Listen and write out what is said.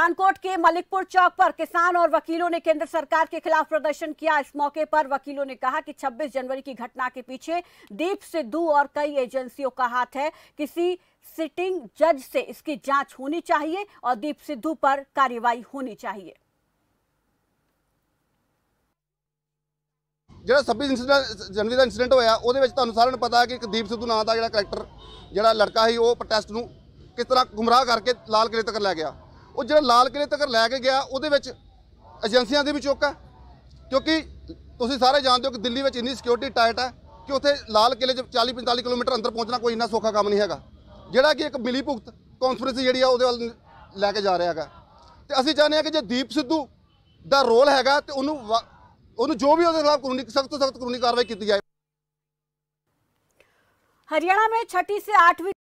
पठानकोट के मलिकपुर चौक पर किसान और वकीलों ने केंद्र सरकार के खिलाफ प्रदर्शन किया इस मौके पर वकीलों ने कहा कि 26 जनवरी की घटना के पीछे दीप सिद्धू और कई एजेंसियों का हाथ है किसी सिटिंग जज से इसकी जांच होनी चाहिए और दीप सिद्धू पर कार्रवाई होनी चाहिए जो 26 ਇੰਸੀਡੈਂਟ ਜਨਵਰੀ ਦਾ ਇੰਸੀਡੈਂਟ ਹੋਇਆ ਉਹਦੇ ਵਿੱਚ ਤੁਹਾਨੂੰ ਸਾਰਿਆਂ ਨੂੰ ਪਤਾ ਕਿ ਇੱਕ ਦੀਪ ਸਿੱਧੂ ਨਾਂ ਦਾ ਜਿਹੜਾ ਕੈਰੈਕਟਰ ਜਿਹੜਾ ਲੜਕਾ ਸੀ ਉਹ ਪ੍ਰੋਟੈਸਟ ਨੂੰ ਕਿਸ ਤਰ੍ਹਾਂ ਗੁੰਮਰਾਹ ਕਰਕੇ ਲਾਲ ਉਹ ਜਿਹੜਾ ਲਾਲ ਕਿਲੇ ਤੱਕ ਲੈ ਕੇ ਗਿਆ ਉਹਦੇ ਵਿੱਚ ਏਜੰਸੀਆਂ ਦੇ ਵੀ ਚੁੱਕ ਹੈ ਕਿਉਂਕਿ ਤੁਸੀਂ ਸਾਰੇ ਜਾਣਦੇ ਹੋ ਕਿ ਦਿੱਲੀ ਵਿੱਚ ਇੰਨੀ ਸਿਕਿਉਰਿਟੀ ਟਾਈਟ ਹੈ ਕਿ ਉੱਥੇ ਲਾਲ ਕਿਲੇ 'ਚ 40 45 ਕਿਲੋਮੀਟਰ ਅੰਦਰ ਪਹੁੰਚਣਾ ਕੋਈ ਇੰਨਾ ਸੌਖਾ ਕੰਮ ਨਹੀਂ ਹੈਗਾ ਜਿਹੜਾ ਕਿ ਇੱਕ ਮਿਲੀ ਭੁਗਤ ਕਾਨਫਰੰਸ ਜਿਹੜੀ ਆ ਉਹਦੇ ਵੱਲ ਲੈ ਕੇ ਜਾ ਰਿਹਾ ਹੈਗਾ ਤੇ ਅਸੀਂ ਚਾਹੁੰਦੇ ਹਾਂ ਕਿ ਜੇ ਦੀਪ ਸਿੱਧੂ ਦਾ ਰੋਲ ਹੈਗਾ ਤੇ ਉਹਨੂੰ ਉਹਨੂੰ ਜੋ ਵੀ ਉਹਦੇ ਖਿਲਾਫ ਕਾਨੂੰਨੀ ਸਖਤ ਤੋਂ ਸਖਤ ਕਾਨੂੰਨੀ ਕਾਰਵਾਈ ਕੀਤੀ ਜਾਏ ਹਰਿਆਣਾ ਵਿੱਚ 6 ਤੋਂ 8